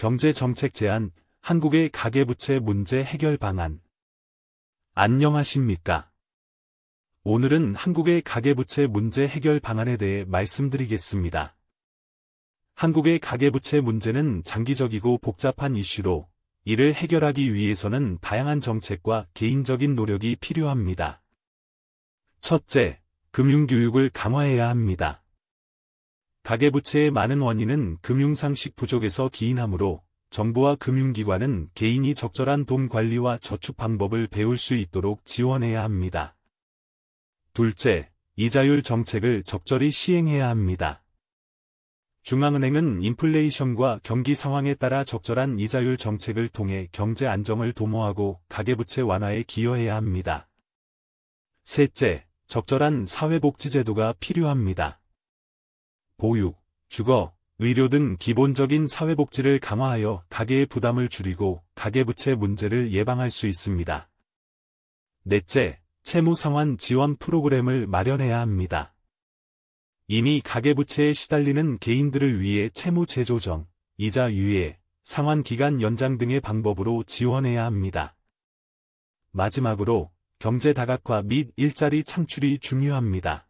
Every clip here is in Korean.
경제 정책 제안, 한국의 가계부채 문제 해결 방안. 안녕하십니까? 오늘은 한국의 가계부채 문제 해결 방안에 대해 말씀드리겠습니다. 한국의 가계부채 문제는 장기적이고 복잡한 이슈로 이를 해결하기 위해서는 다양한 정책과 개인적인 노력이 필요합니다. 첫째, 금융교육을 강화해야 합니다. 가계부채의 많은 원인은 금융상식 부족에서 기인하므로 정부와 금융기관은 개인이 적절한 돈 관리와 저축 방법을 배울 수 있도록 지원해야 합니다. 둘째, 이자율 정책을 적절히 시행해야 합니다. 중앙은행은 인플레이션과 경기 상황에 따라 적절한 이자율 정책을 통해 경제 안정을 도모하고 가계부채 완화에 기여해야 합니다. 셋째, 적절한 사회복지제도가 필요합니다. 보육, 주거, 의료 등 기본적인 사회복지를 강화하여 가계의 부담을 줄이고 가계부채 문제를 예방할 수 있습니다. 넷째, 채무상환 지원 프로그램을 마련해야 합니다. 이미 가계부채에 시달리는 개인들을 위해 채무 재조정, 이자 유예, 상환기간 연장 등의 방법으로 지원해야 합니다. 마지막으로 경제 다각화 및 일자리 창출이 중요합니다.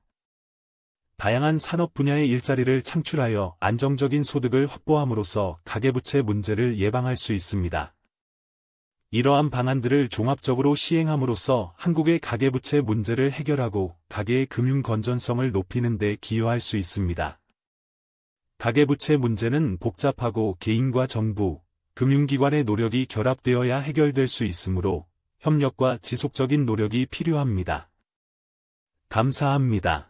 다양한 산업 분야의 일자리를 창출하여 안정적인 소득을 확보함으로써 가계부채 문제를 예방할 수 있습니다. 이러한 방안들을 종합적으로 시행함으로써 한국의 가계부채 문제를 해결하고 가계의 금융 건전성을 높이는 데 기여할 수 있습니다. 가계부채 문제는 복잡하고 개인과 정부, 금융기관의 노력이 결합되어야 해결될 수 있으므로 협력과 지속적인 노력이 필요합니다. 감사합니다.